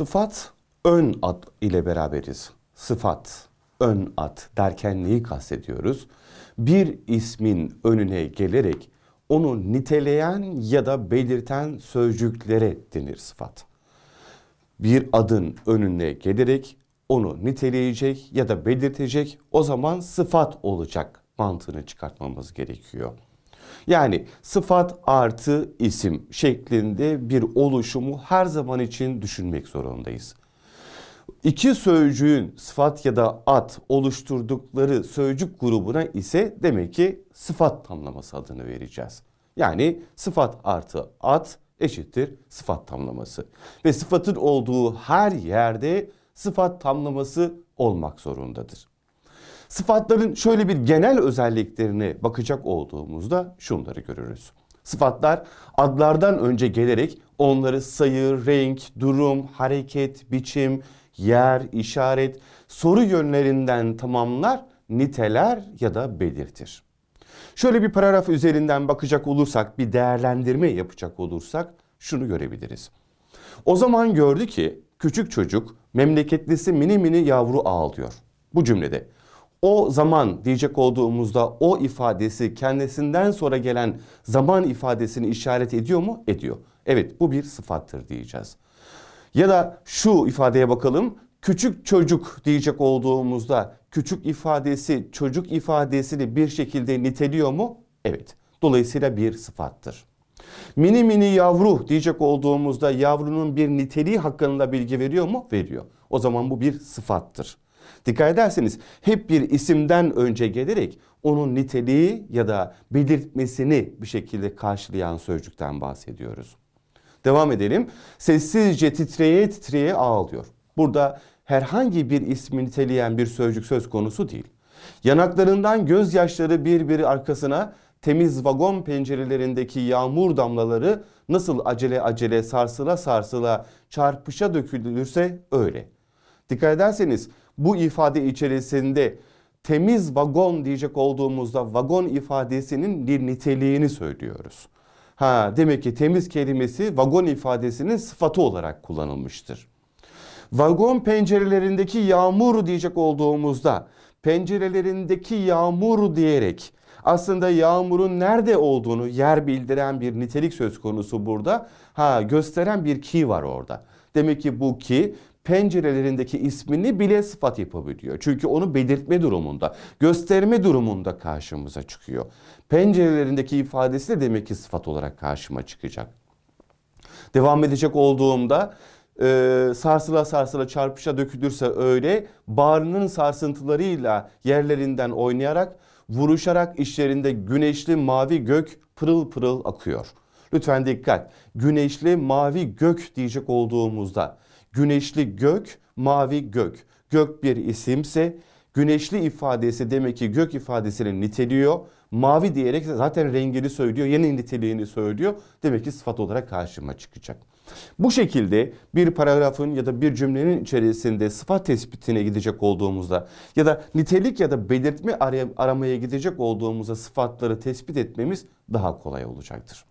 Sıfat ön ad ile beraberiz. Sıfat ön ad derken neyi kastediyoruz? Bir ismin önüne gelerek onu niteleyen ya da belirten sözcüklere denir sıfat. Bir adın önüne gelerek onu niteleyecek ya da belirtecek o zaman sıfat olacak mantığını çıkartmamız gerekiyor. Yani sıfat artı isim şeklinde bir oluşumu her zaman için düşünmek zorundayız. İki sözcüğün sıfat ya da at oluşturdukları sözcük grubuna ise demek ki sıfat tamlaması adını vereceğiz. Yani sıfat artı at eşittir sıfat tamlaması. Ve sıfatın olduğu her yerde sıfat tamlaması olmak zorundadır. Sıfatların şöyle bir genel özelliklerine bakacak olduğumuzda şunları görürüz. Sıfatlar adlardan önce gelerek onları sayı, renk, durum, hareket, biçim, yer, işaret, soru yönlerinden tamamlar, niteler ya da belirtir. Şöyle bir paragraf üzerinden bakacak olursak, bir değerlendirme yapacak olursak şunu görebiliriz. O zaman gördü ki küçük çocuk memleketlisi mini mini yavru ağlıyor. Bu cümlede o zaman diyecek olduğumuzda o ifadesi kendisinden sonra gelen zaman ifadesini işaret ediyor mu? Ediyor. Evet bu bir sıfattır diyeceğiz. Ya da şu ifadeye bakalım. Küçük çocuk diyecek olduğumuzda küçük ifadesi çocuk ifadesini bir şekilde niteliyor mu? Evet. Dolayısıyla bir sıfattır. Mini mini yavru diyecek olduğumuzda yavrunun bir niteliği hakkında bilgi veriyor mu? Veriyor. O zaman bu bir sıfattır. Dikkat ederseniz hep bir isimden önce gelerek onun niteliği ya da belirtmesini bir şekilde karşılayan sözcükten bahsediyoruz. Devam edelim. Sessizce titreye titreye ağlıyor. Burada herhangi bir ismi niteleyen bir sözcük söz konusu değil. Yanaklarından gözyaşları birbiri arkasına temiz vagon pencerelerindeki yağmur damlaları nasıl acele acele sarsıla sarsıla çarpışa dökülürse öyle. Dikkat ederseniz bu ifade içerisinde temiz vagon diyecek olduğumuzda vagon ifadesinin bir niteliğini söylüyoruz. Ha demek ki temiz kelimesi vagon ifadesinin sıfatı olarak kullanılmıştır. Vagon pencerelerindeki yağmur diyecek olduğumuzda pencerelerindeki yağmur diyerek aslında yağmurun nerede olduğunu yer bildiren bir nitelik söz konusu burada. Ha gösteren bir ki var orada. Demek ki bu ki pencerelerindeki ismini bile sıfat yapabiliyor. Çünkü onu belirtme durumunda, gösterme durumunda karşımıza çıkıyor. Pencerelerindeki ifadesi de demek ki sıfat olarak karşıma çıkacak. Devam edecek olduğumda e, sarsıla sarsıla çarpışa dökülürse öyle bağrının sarsıntılarıyla yerlerinden oynayarak vuruşarak işlerinde güneşli mavi gök pırıl pırıl akıyor. Lütfen dikkat. Güneşli mavi gök diyecek olduğumuzda Güneşli gök, mavi gök. Gök bir isimse güneşli ifadesi demek ki gök ifadesini niteliyor. Mavi diyerek zaten rengini söylüyor, yeni niteliğini söylüyor. Demek ki sıfat olarak karşıma çıkacak. Bu şekilde bir paragrafın ya da bir cümlenin içerisinde sıfat tespitine gidecek olduğumuzda ya da nitelik ya da belirtme aramaya gidecek olduğumuzda sıfatları tespit etmemiz daha kolay olacaktır.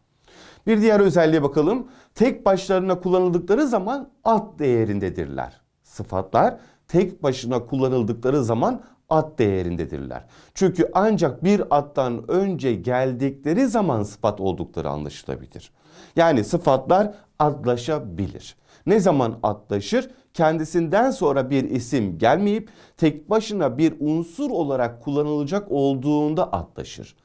Bir diğer özelliğe bakalım. Tek başlarına kullanıldıkları zaman at değerindedirler. Sıfatlar tek başına kullanıldıkları zaman at değerindedirler. Çünkü ancak bir attan önce geldikleri zaman sıfat oldukları anlaşılabilir. Yani sıfatlar adlaşabilir. Ne zaman adlaşır? Kendisinden sonra bir isim gelmeyip tek başına bir unsur olarak kullanılacak olduğunda adlaşır.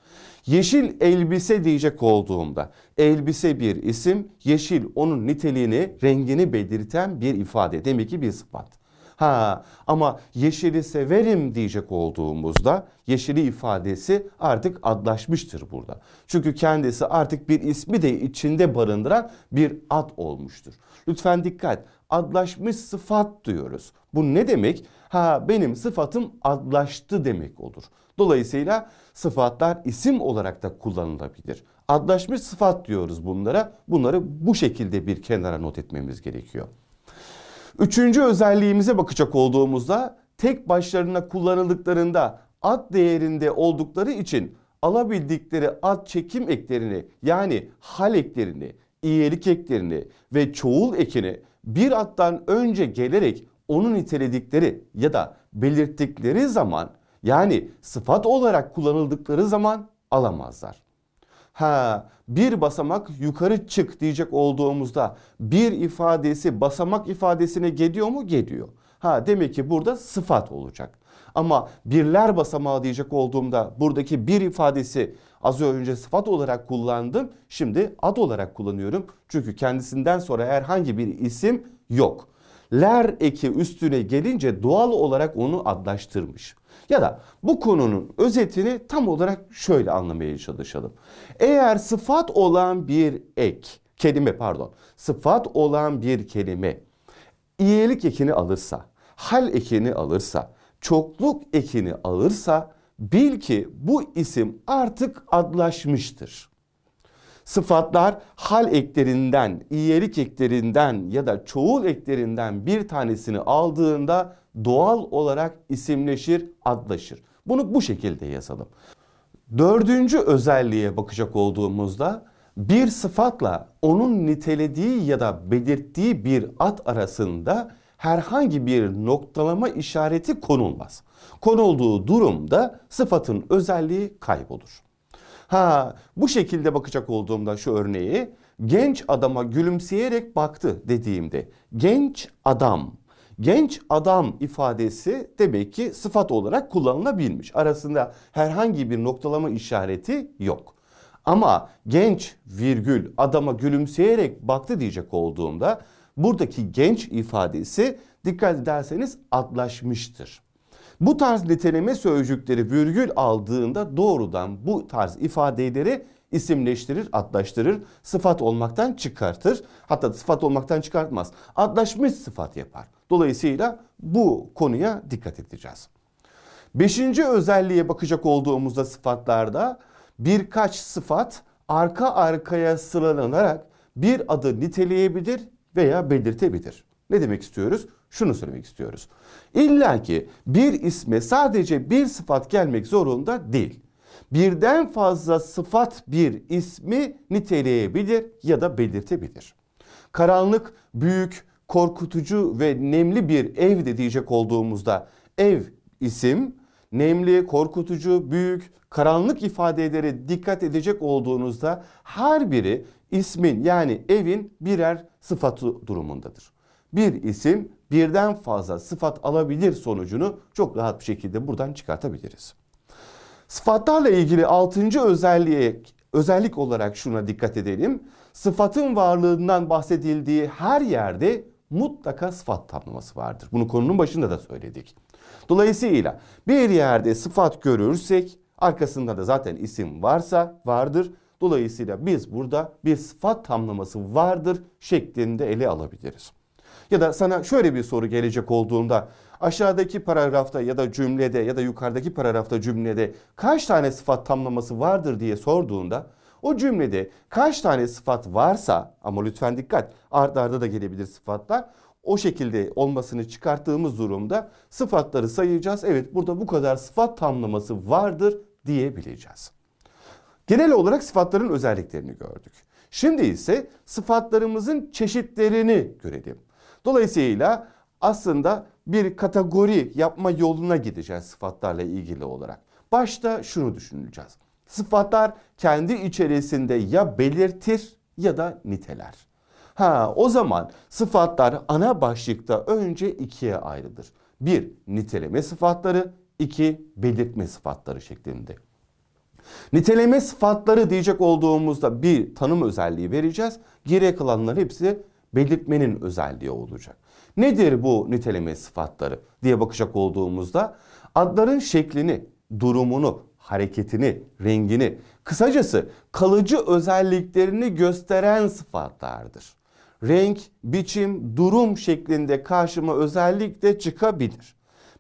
Yeşil elbise diyecek olduğumda elbise bir isim, yeşil onun niteliğini, rengini belirten bir ifade. Demek ki bir sıfat. Ha ama yeşili severim diyecek olduğumuzda yeşili ifadesi artık adlaşmıştır burada. Çünkü kendisi artık bir ismi de içinde barındıran bir ad olmuştur. Lütfen dikkat adlaşmış sıfat diyoruz. Bu ne demek? Ha benim sıfatım adlaştı demek olur. Dolayısıyla sıfatlar isim olarak da kullanılabilir. Adlaşmış sıfat diyoruz bunlara. Bunları bu şekilde bir kenara not etmemiz gerekiyor. Üçüncü özelliğimize bakacak olduğumuzda tek başlarına kullanıldıklarında ad değerinde oldukları için alabildikleri ad çekim eklerini yani hal eklerini, iyelik eklerini ve çoğul ekini bir addan önce gelerek onu niteledikleri ya da belirttikleri zaman yani sıfat olarak kullanıldıkları zaman alamazlar. Ha, bir basamak yukarı çık diyecek olduğumuzda bir ifadesi basamak ifadesine geliyor mu? Geliyor. Ha demek ki burada sıfat olacak. Ama birler basamağı diyecek olduğumda buradaki bir ifadesi az önce sıfat olarak kullandım. Şimdi ad olarak kullanıyorum. Çünkü kendisinden sonra herhangi bir isim yok. Ler eki üstüne gelince doğal olarak onu adlaştırmış. Ya da bu konunun özetini tam olarak şöyle anlamaya çalışalım. Eğer sıfat olan bir ek, kelime pardon, sıfat olan bir kelime iyilik ekini alırsa, hal ekini alırsa, çokluk ekini alırsa bil ki bu isim artık adlaşmıştır. Sıfatlar hal eklerinden, iyilik eklerinden ya da çoğul eklerinden bir tanesini aldığında doğal olarak isimleşir, adlaşır. Bunu bu şekilde yazalım. Dördüncü özelliğe bakacak olduğumuzda bir sıfatla onun nitelediği ya da belirttiği bir ad arasında herhangi bir noktalama işareti konulmaz. Konulduğu durumda sıfatın özelliği kaybolur. Ha bu şekilde bakacak olduğumda şu örneği genç adama gülümseyerek baktı dediğimde genç adam genç adam ifadesi demek ki sıfat olarak kullanılabilmiş. Arasında herhangi bir noktalama işareti yok. Ama genç virgül adama gülümseyerek baktı diyecek olduğumda buradaki genç ifadesi dikkat ederseniz adlaşmıştır. Bu tarz niteleme sözcükleri virgül aldığında doğrudan bu tarz ifadeleri isimleştirir, adlaştırır, sıfat olmaktan çıkartır. Hatta sıfat olmaktan çıkartmaz. Adlaşmış sıfat yapar. Dolayısıyla bu konuya dikkat edeceğiz. Beşinci özelliğe bakacak olduğumuzda sıfatlarda birkaç sıfat arka arkaya sıralanarak bir adı niteleyebilir veya belirtebilir. Ne demek istiyoruz? Şunu söylemek istiyoruz. İlla ki bir isme sadece bir sıfat gelmek zorunda değil. Birden fazla sıfat bir ismi niteleyebilir ya da belirtebilir. Karanlık, büyük, korkutucu ve nemli bir ev de diyecek olduğumuzda ev isim, nemli, korkutucu, büyük, karanlık ifadelere dikkat edecek olduğunuzda her biri ismin yani evin birer sıfatı durumundadır. Bir isim birden fazla sıfat alabilir sonucunu çok rahat bir şekilde buradan çıkartabiliriz. Sıfatlarla ilgili altıncı özelliğe özellik olarak şuna dikkat edelim. Sıfatın varlığından bahsedildiği her yerde mutlaka sıfat tamlaması vardır. Bunu konunun başında da söyledik. Dolayısıyla bir yerde sıfat görürsek arkasında da zaten isim varsa vardır. Dolayısıyla biz burada bir sıfat tamlaması vardır şeklinde ele alabiliriz. Ya da sana şöyle bir soru gelecek olduğunda aşağıdaki paragrafta ya da cümlede ya da yukarıdaki paragrafta cümlede kaç tane sıfat tamlaması vardır diye sorduğunda o cümlede kaç tane sıfat varsa ama lütfen dikkat art arda da gelebilir sıfatlar. O şekilde olmasını çıkarttığımız durumda sıfatları sayacağız. Evet burada bu kadar sıfat tamlaması vardır diyebileceğiz. Genel olarak sıfatların özelliklerini gördük. Şimdi ise sıfatlarımızın çeşitlerini görelim. Dolayısıyla aslında bir kategori yapma yoluna gideceğiz sıfatlarla ilgili olarak. Başta şunu düşüneceğiz. Sıfatlar kendi içerisinde ya belirtir ya da niteler. Ha o zaman sıfatlar ana başlıkta önce ikiye ayrılır. Bir niteleme sıfatları, iki belirtme sıfatları şeklinde. Niteleme sıfatları diyecek olduğumuzda bir tanım özelliği vereceğiz. Geriye kalanlar hepsi belirtmenin özelliği olacak. Nedir bu niteleme sıfatları diye bakacak olduğumuzda adların şeklini, durumunu, hareketini, rengini, kısacası kalıcı özelliklerini gösteren sıfatlardır. Renk, biçim, durum şeklinde karşıma özellikle çıkabilir.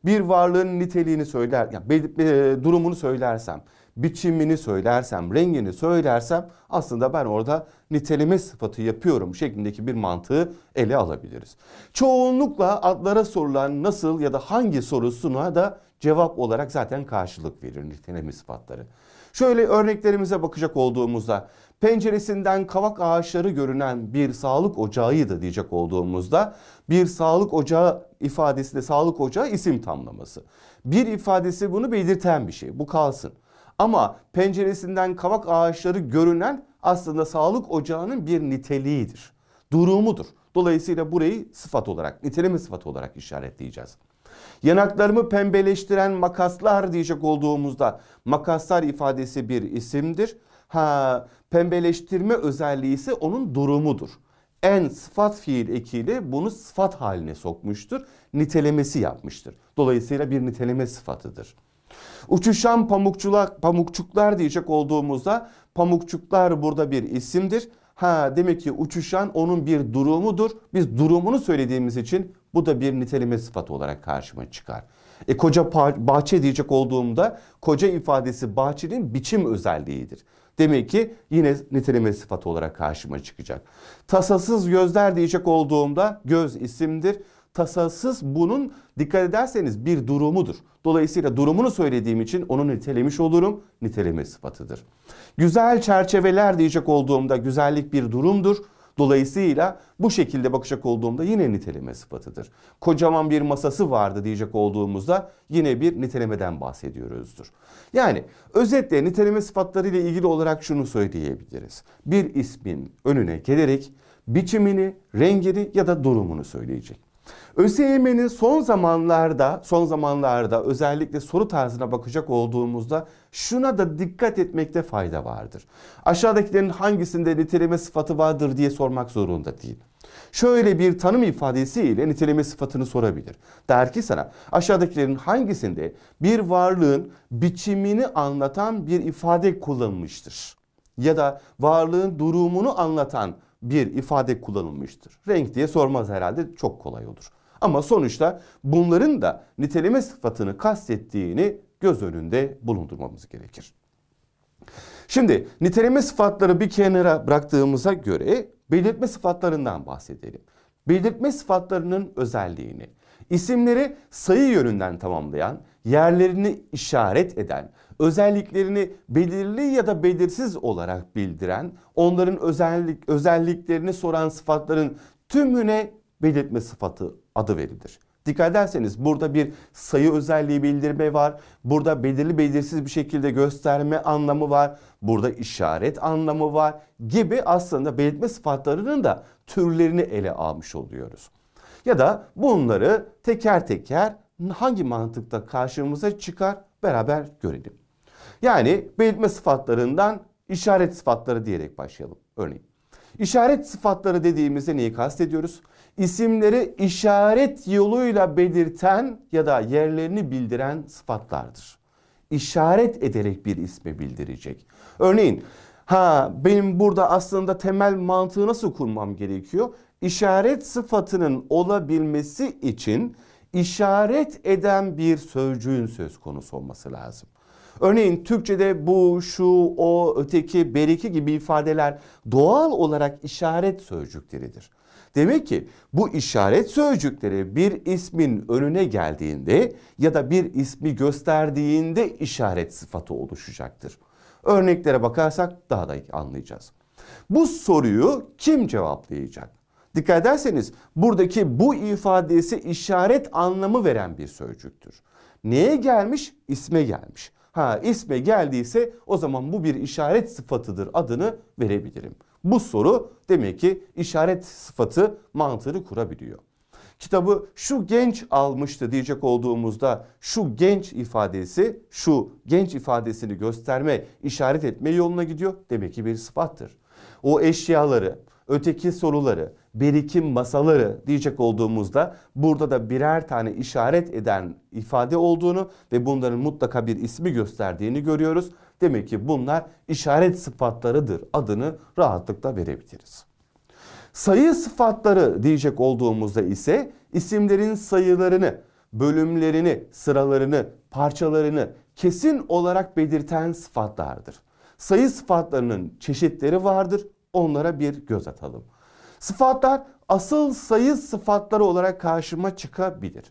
Bir varlığın niteliğini söyler, yani e, durumunu söylersem, biçimini söylersem, rengini söylersem aslında ben orada niteleme sıfatı yapıyorum şeklindeki bir mantığı ele alabiliriz. Çoğunlukla adlara sorulan nasıl ya da hangi sorusuna da cevap olarak zaten karşılık verir niteleme sıfatları. Şöyle örneklerimize bakacak olduğumuzda penceresinden kavak ağaçları görünen bir sağlık ocağıydı diyecek olduğumuzda bir sağlık ocağı ifadesi de sağlık ocağı isim tamlaması. Bir ifadesi bunu belirten bir şey bu kalsın. Ama penceresinden kavak ağaçları görünen aslında sağlık ocağının bir niteliğidir. Durumudur. Dolayısıyla burayı sıfat olarak, niteleme sıfatı olarak işaretleyeceğiz. Yanaklarımı pembeleştiren makaslar diyecek olduğumuzda makaslar ifadesi bir isimdir. Ha pembeleştirme özelliği ise onun durumudur. En sıfat fiil ekiyle bunu sıfat haline sokmuştur. Nitelemesi yapmıştır. Dolayısıyla bir niteleme sıfatıdır. Uçuşan pamukçular, pamukçuklar diyecek olduğumuzda pamukçuklar burada bir isimdir. Ha demek ki uçuşan onun bir durumudur. Biz durumunu söylediğimiz için bu da bir niteleme sıfatı olarak karşıma çıkar. E koca bahçe diyecek olduğumda koca ifadesi bahçenin biçim özelliğidir. Demek ki yine niteleme sıfatı olarak karşıma çıkacak. Tasasız gözler diyecek olduğumda göz isimdir. Tasasız bunun dikkat ederseniz bir durumudur. Dolayısıyla durumunu söylediğim için onu nitelemiş olurum. Niteleme sıfatıdır. Güzel çerçeveler diyecek olduğumda güzellik bir durumdur. Dolayısıyla bu şekilde bakacak olduğumda yine niteleme sıfatıdır. Kocaman bir masası vardı diyecek olduğumuzda yine bir nitelemeden bahsediyoruzdur. Yani özetle niteleme sıfatları ile ilgili olarak şunu söyleyebiliriz. Bir ismin önüne gelerek biçimini, rengini ya da durumunu söyleyecek. ÖSYM'nin son zamanlarda, son zamanlarda özellikle soru tarzına bakacak olduğumuzda şuna da dikkat etmekte fayda vardır. Aşağıdakilerin hangisinde niteleme sıfatı vardır diye sormak zorunda değil. Şöyle bir tanım ifadesiyle niteleme sıfatını sorabilir. Der ki sana aşağıdakilerin hangisinde bir varlığın biçimini anlatan bir ifade kullanılmıştır? Ya da varlığın durumunu anlatan bir ifade kullanılmıştır. Renk diye sormaz herhalde çok kolay olur. Ama sonuçta bunların da niteleme sıfatını kastettiğini göz önünde bulundurmamız gerekir. Şimdi niteleme sıfatları bir kenara bıraktığımıza göre belirtme sıfatlarından bahsedelim. Belirtme sıfatlarının özelliğini, İsimleri sayı yönünden tamamlayan, yerlerini işaret eden, özelliklerini belirli ya da belirsiz olarak bildiren, onların özellik özelliklerini soran sıfatların tümüne belirtme sıfatı adı verilir. Dikkat ederseniz burada bir sayı özelliği bildirme var. Burada belirli belirsiz bir şekilde gösterme anlamı var. Burada işaret anlamı var gibi aslında belirtme sıfatlarının da türlerini ele almış oluyoruz. Ya da bunları teker teker hangi mantıkta karşımıza çıkar beraber görelim. Yani belirtme sıfatlarından işaret sıfatları diyerek başlayalım örneğin. işaret sıfatları dediğimizde neyi kastediyoruz? İsimleri işaret yoluyla belirten ya da yerlerini bildiren sıfatlardır. İşaret ederek bir ismi bildirecek. Örneğin ha benim burada aslında temel mantığı nasıl kurmam gerekiyor? işaret sıfatının olabilmesi için işaret eden bir sözcüğün söz konusu olması lazım. Örneğin Türkçe'de bu, şu, o, öteki, beriki gibi ifadeler doğal olarak işaret sözcükleridir. Demek ki bu işaret sözcükleri bir ismin önüne geldiğinde ya da bir ismi gösterdiğinde işaret sıfatı oluşacaktır. Örneklere bakarsak daha da iyi anlayacağız. Bu soruyu kim cevaplayacak? Dikkat ederseniz buradaki bu ifadesi işaret anlamı veren bir sözcüktür. Neye gelmiş? İsme gelmiş. Ha isme geldiyse o zaman bu bir işaret sıfatıdır adını verebilirim. Bu soru demek ki işaret sıfatı mantığını kurabiliyor. Kitabı şu genç almıştı diyecek olduğumuzda şu genç ifadesi şu genç ifadesini gösterme işaret etme yoluna gidiyor. Demek ki bir sıfattır. O eşyaları, öteki soruları, birikim masaları diyecek olduğumuzda burada da birer tane işaret eden ifade olduğunu ve bunların mutlaka bir ismi gösterdiğini görüyoruz. Demek ki bunlar işaret sıfatlarıdır. Adını rahatlıkla verebiliriz. Sayı sıfatları diyecek olduğumuzda ise isimlerin sayılarını, bölümlerini, sıralarını, parçalarını kesin olarak belirten sıfatlardır. Sayı sıfatlarının çeşitleri vardır. Onlara bir göz atalım. Sıfatlar asıl sayı sıfatları olarak karşıma çıkabilir.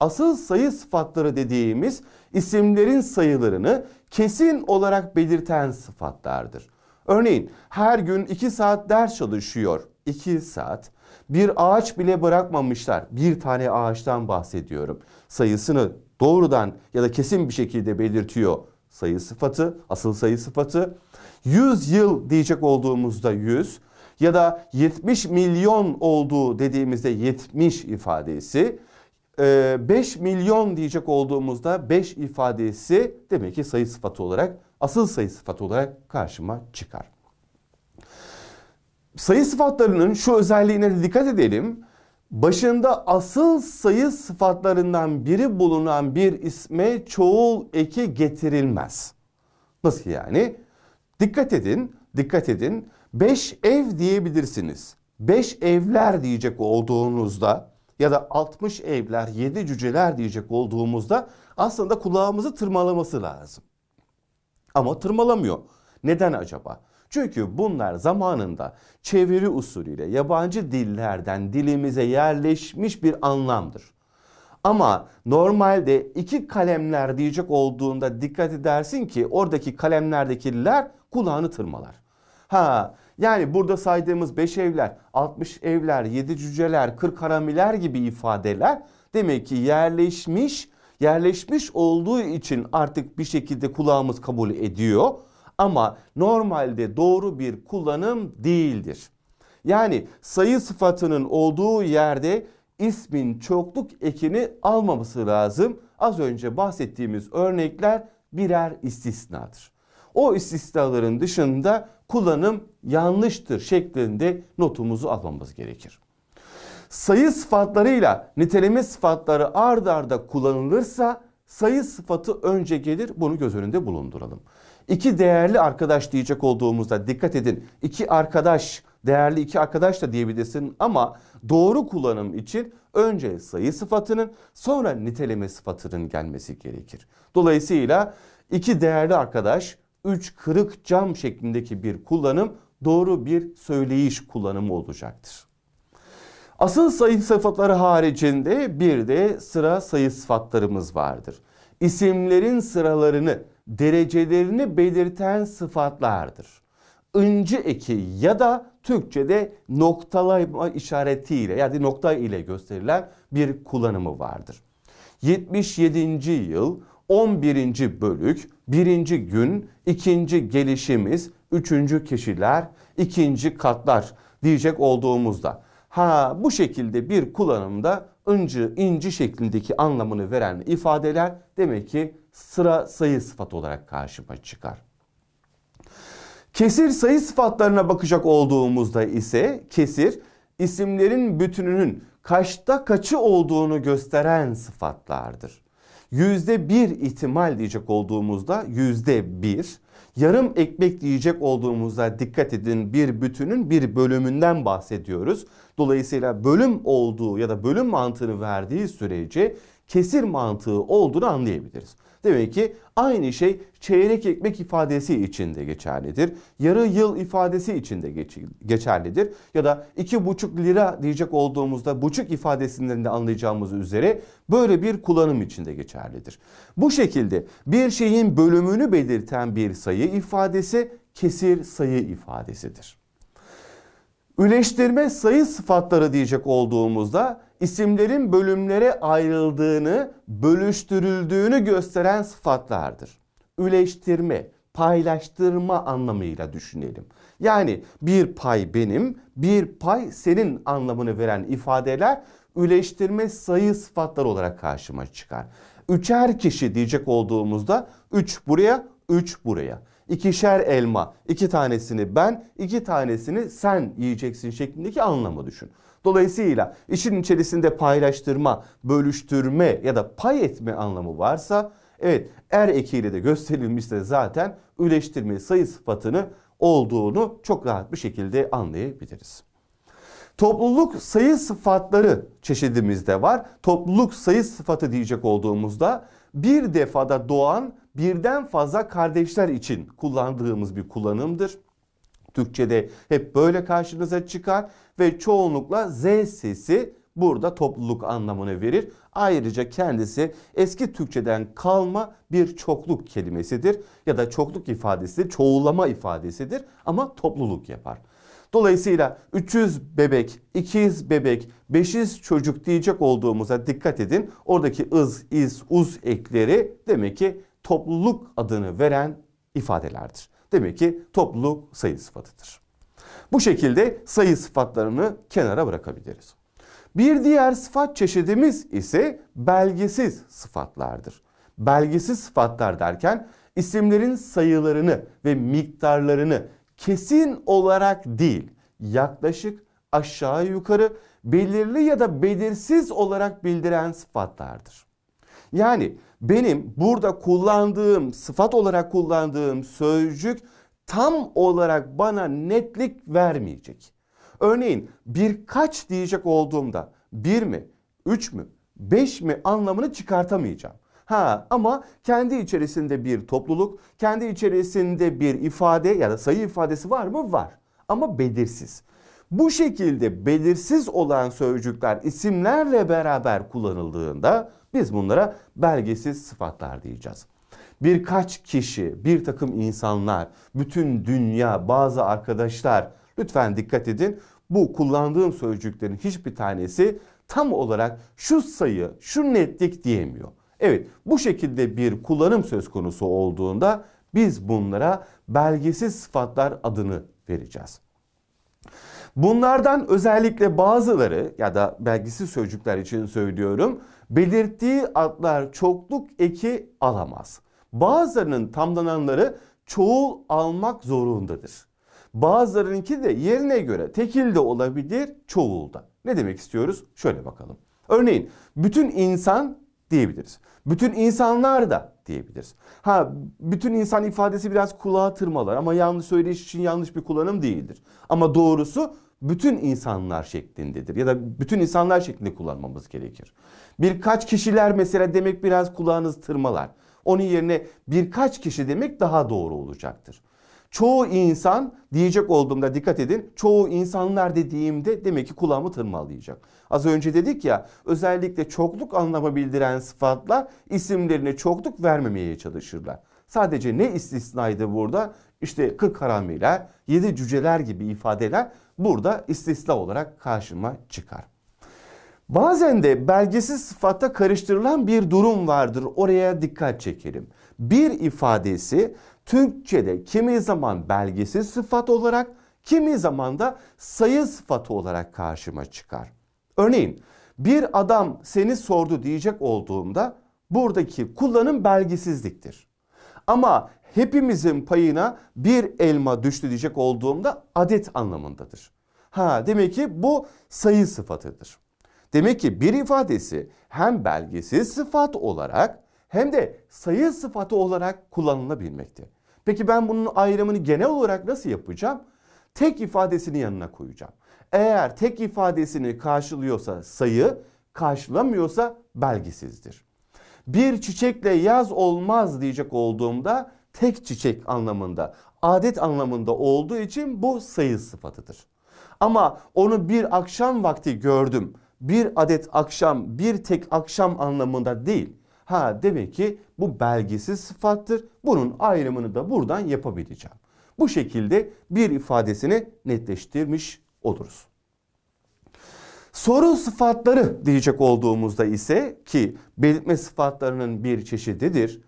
Asıl sayı sıfatları dediğimiz isimlerin sayılarını kesin olarak belirten sıfatlardır. Örneğin her gün 2 saat ders çalışıyor. 2 saat. Bir ağaç bile bırakmamışlar. Bir tane ağaçtan bahsediyorum. Sayısını doğrudan ya da kesin bir şekilde belirtiyor sayı sıfatı, asıl sayı sıfatı. 100 yıl diyecek olduğumuzda 100, ya da 70 milyon olduğu dediğimizde 70 ifadesi 5 e, milyon diyecek olduğumuzda 5 ifadesi demek ki sayı sıfatı olarak asıl sayı sıfatı olarak karşıma çıkar. Sayı sıfatlarının şu özelliğine de dikkat edelim. Başında asıl sayı sıfatlarından biri bulunan bir isme çoğul eki getirilmez. Nasıl yani? Dikkat edin dikkat edin. Beş ev diyebilirsiniz. Beş evler diyecek olduğunuzda ya da 60 evler, 7 cüceler diyecek olduğumuzda aslında kulağımızı tırmalaması lazım. Ama tırmalamıyor. Neden acaba? Çünkü bunlar zamanında çeviri usulüyle yabancı dillerden dilimize yerleşmiş bir anlamdır. Ama normalde iki kalemler diyecek olduğunda dikkat edersin ki oradaki kalemlerdeki kulağını tırmalar. Ha yani burada saydığımız 5 evler, 60 evler, 7 cüceler, 40 haramiler gibi ifadeler demek ki yerleşmiş, yerleşmiş olduğu için artık bir şekilde kulağımız kabul ediyor ama normalde doğru bir kullanım değildir. Yani sayı sıfatının olduğu yerde ismin çokluk ekini almaması lazım. Az önce bahsettiğimiz örnekler birer istisnadır. O istisnaların dışında kullanım yanlıştır şeklinde notumuzu almamız gerekir. Sayı sıfatlarıyla niteleme sıfatları ard arda kullanılırsa sayı sıfatı önce gelir bunu göz önünde bulunduralım. İki değerli arkadaş diyecek olduğumuzda dikkat edin. İki arkadaş, değerli iki arkadaş da diyebilirsin ama doğru kullanım için önce sayı sıfatının sonra niteleme sıfatının gelmesi gerekir. Dolayısıyla iki değerli arkadaş üç kırık cam şeklindeki bir kullanım doğru bir söyleyiş kullanımı olacaktır. Asıl sayı sıfatları haricinde bir de sıra sayı sıfatlarımız vardır. İsimlerin sıralarını, derecelerini belirten sıfatlardır. Incı eki ya da Türkçe'de noktalama işaretiyle yani nokta ile gösterilen bir kullanımı vardır. 77. yıl 11. bölük, 1. gün, 2. gelişimiz, 3. kişiler, 2. katlar diyecek olduğumuzda ha bu şekilde bir kullanımda ıncı, inci şeklindeki anlamını veren ifadeler demek ki sıra sayı sıfat olarak karşıma çıkar. Kesir sayı sıfatlarına bakacak olduğumuzda ise kesir isimlerin bütününün kaçta kaçı olduğunu gösteren sıfatlardır. Yüzde bir ihtimal diyecek olduğumuzda yüzde bir, yarım ekmek diyecek olduğumuzda dikkat edin bir bütünün bir bölümünden bahsediyoruz. Dolayısıyla bölüm olduğu ya da bölüm mantığını verdiği sürece kesir mantığı olduğunu anlayabiliriz. Demek ki aynı şey çeyrek ekmek ifadesi için de geçerlidir. Yarı yıl ifadesi için de geçerlidir. Ya da iki buçuk lira diyecek olduğumuzda buçuk ifadesinden de anlayacağımız üzere böyle bir kullanım için de geçerlidir. Bu şekilde bir şeyin bölümünü belirten bir sayı ifadesi kesir sayı ifadesidir. Üleştirme sayı sıfatları diyecek olduğumuzda isimlerin bölümlere ayrıldığını, bölüştürüldüğünü gösteren sıfatlardır. Üleştirme, paylaştırma anlamıyla düşünelim. Yani bir pay benim, bir pay senin anlamını veren ifadeler üleştirme sayı sıfatları olarak karşıma çıkar. Üçer kişi diyecek olduğumuzda üç buraya, üç buraya ikişer elma, iki tanesini ben, iki tanesini sen yiyeceksin şeklindeki anlamı düşün. Dolayısıyla işin içerisinde paylaştırma, bölüştürme ya da pay etme anlamı varsa evet er ekiyle de gösterilmişse zaten üleştirme sayı sıfatını olduğunu çok rahat bir şekilde anlayabiliriz. Topluluk sayı sıfatları çeşidimizde var. Topluluk sayı sıfatı diyecek olduğumuzda bir defada doğan birden fazla kardeşler için kullandığımız bir kullanımdır. Türkçe'de hep böyle karşınıza çıkar ve çoğunlukla Z sesi burada topluluk anlamını verir. Ayrıca kendisi eski Türkçeden kalma bir çokluk kelimesidir ya da çokluk ifadesi çoğullama ifadesidir ama topluluk yapar. Dolayısıyla 300 bebek, 200 bebek, 500 çocuk diyecek olduğumuza dikkat edin. Oradaki ız, iz, uz ekleri demek ki topluluk adını veren ifadelerdir. Demek ki topluluk sayı sıfatıdır. Bu şekilde sayı sıfatlarını kenara bırakabiliriz. Bir diğer sıfat çeşidimiz ise belgesiz sıfatlardır. Belgesiz sıfatlar derken isimlerin sayılarını ve miktarlarını kesin olarak değil, yaklaşık, aşağı yukarı, belirli ya da belirsiz olarak bildiren sıfatlardır. Yani benim burada kullandığım, sıfat olarak kullandığım sözcük tam olarak bana netlik vermeyecek. Örneğin birkaç diyecek olduğumda bir mi, üç mü, beş mi anlamını çıkartamayacağım. Ha ama kendi içerisinde bir topluluk, kendi içerisinde bir ifade ya da sayı ifadesi var mı? Var. Ama belirsiz. Bu şekilde belirsiz olan sözcükler isimlerle beraber kullanıldığında biz bunlara belgesiz sıfatlar diyeceğiz. Birkaç kişi, bir takım insanlar, bütün dünya, bazı arkadaşlar lütfen dikkat edin. Bu kullandığım sözcüklerin hiçbir tanesi tam olarak şu sayı, şu netlik diyemiyor. Evet bu şekilde bir kullanım söz konusu olduğunda biz bunlara belgesiz sıfatlar adını vereceğiz. Bunlardan özellikle bazıları ya da belgisiz sözcükler için söylüyorum belirttiği adlar çokluk eki alamaz. Bazılarının tamlananları çoğul almak zorundadır. Bazılarınki de yerine göre tekil de olabilir çoğul da. Ne demek istiyoruz? Şöyle bakalım. Örneğin bütün insan diyebiliriz. Bütün insanlar da diyebiliriz. Ha bütün insan ifadesi biraz kulağa tırmalar ama yanlış söyleyiş için yanlış bir kullanım değildir. Ama doğrusu bütün insanlar şeklindedir ya da bütün insanlar şeklinde kullanmamız gerekir. Birkaç kişiler mesela demek biraz kulağınız tırmalar. Onun yerine birkaç kişi demek daha doğru olacaktır. Çoğu insan diyecek olduğumda dikkat edin. Çoğu insanlar dediğimde demek ki kulağımı tırmalayacak. Az önce dedik ya özellikle çokluk anlamı bildiren sıfatlar isimlerine çokluk vermemeye çalışırlar. Sadece ne istisnaydı burada? İşte kırk karameler, yedi cüceler gibi ifadeler burada istisna olarak karşıma çıkar. Bazen de belgesiz sıfatta karıştırılan bir durum vardır. Oraya dikkat çekelim. Bir ifadesi Türkçe'de kimi zaman belgesiz sıfat olarak, kimi zaman da sayı sıfatı olarak karşıma çıkar. Örneğin bir adam seni sordu diyecek olduğumda buradaki kullanım belgesizliktir. Ama hepimizin payına bir elma düştü diyecek olduğumda adet anlamındadır. Ha demek ki bu sayı sıfatıdır. Demek ki bir ifadesi hem belgesiz sıfat olarak hem de sayı sıfatı olarak kullanılabilmekte. Peki ben bunun ayrımını genel olarak nasıl yapacağım? Tek ifadesini yanına koyacağım. Eğer tek ifadesini karşılıyorsa sayı, karşılamıyorsa belgesizdir. Bir çiçekle yaz olmaz diyecek olduğumda tek çiçek anlamında, adet anlamında olduğu için bu sayı sıfatıdır. Ama onu bir akşam vakti gördüm. Bir adet akşam, bir tek akşam anlamında değil. Ha demek ki bu belgesiz sıfattır. Bunun ayrımını da buradan yapabileceğim. Bu şekilde bir ifadesini netleştirmiş oluruz. Soru sıfatları diyecek olduğumuzda ise ki belirtme sıfatlarının bir çeşididir.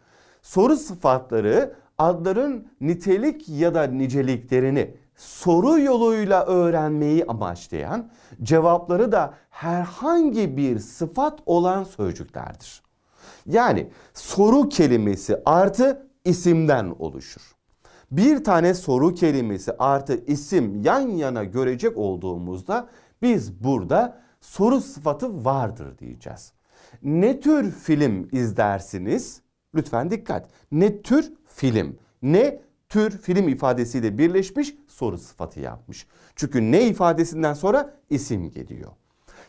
Soru sıfatları adların nitelik ya da niceliklerini soru yoluyla öğrenmeyi amaçlayan, cevapları da herhangi bir sıfat olan sözcüklerdir. Yani soru kelimesi artı isimden oluşur. Bir tane soru kelimesi artı isim yan yana görecek olduğumuzda biz burada soru sıfatı vardır diyeceğiz. Ne tür film izlersiniz? Lütfen dikkat. Ne tür film, ne tür film ifadesiyle birleşmiş soru sıfatı yapmış. Çünkü ne ifadesinden sonra isim geliyor.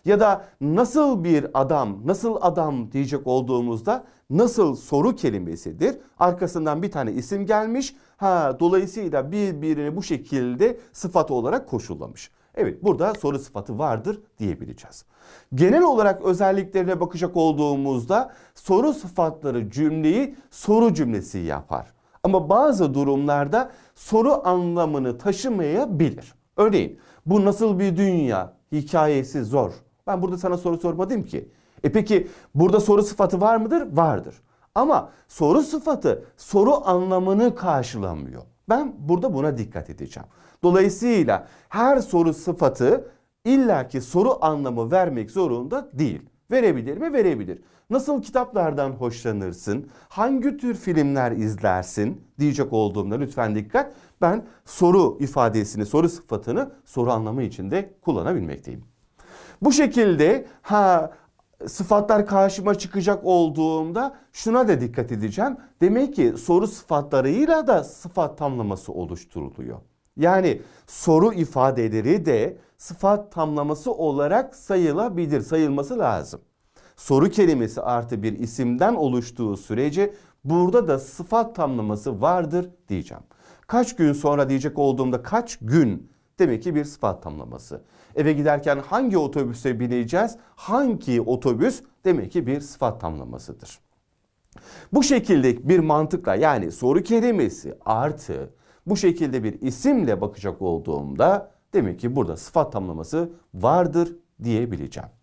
Ya da nasıl bir adam, nasıl adam diyecek olduğumuzda nasıl soru kelimesidir. Arkasından bir tane isim gelmiş. Ha dolayısıyla birbirini bu şekilde sıfat olarak koşullamış. Evet burada soru sıfatı vardır diyebileceğiz. Genel olarak özelliklerine bakacak olduğumuzda soru sıfatları cümleyi soru cümlesi yapar. Ama bazı durumlarda soru anlamını taşımayabilir. Örneğin bu nasıl bir dünya hikayesi zor. Ben burada sana soru sormadım ki. E peki burada soru sıfatı var mıdır? Vardır. Ama soru sıfatı soru anlamını karşılamıyor. Ben burada buna dikkat edeceğim. Dolayısıyla her soru sıfatı illaki soru anlamı vermek zorunda değil. Verebilir mi? Verebilir. Nasıl kitaplardan hoşlanırsın? Hangi tür filmler izlersin? Diyecek olduğumda lütfen dikkat. Ben soru ifadesini, soru sıfatını soru anlamı içinde kullanabilmekteyim. Bu şekilde ha sıfatlar karşıma çıkacak olduğumda şuna da dikkat edeceğim. Demek ki soru sıfatlarıyla da sıfat tamlaması oluşturuluyor. Yani soru ifadeleri de sıfat tamlaması olarak sayılabilir, sayılması lazım. Soru kelimesi artı bir isimden oluştuğu sürece burada da sıfat tamlaması vardır diyeceğim. Kaç gün sonra diyecek olduğumda kaç gün demek ki bir sıfat tamlaması. Eve giderken hangi otobüse bineceğiz? Hangi otobüs demek ki bir sıfat tamlamasıdır. Bu şekilde bir mantıkla yani soru kelimesi artı bu şekilde bir isimle bakacak olduğumda demek ki burada sıfat tamlaması vardır diyebileceğim.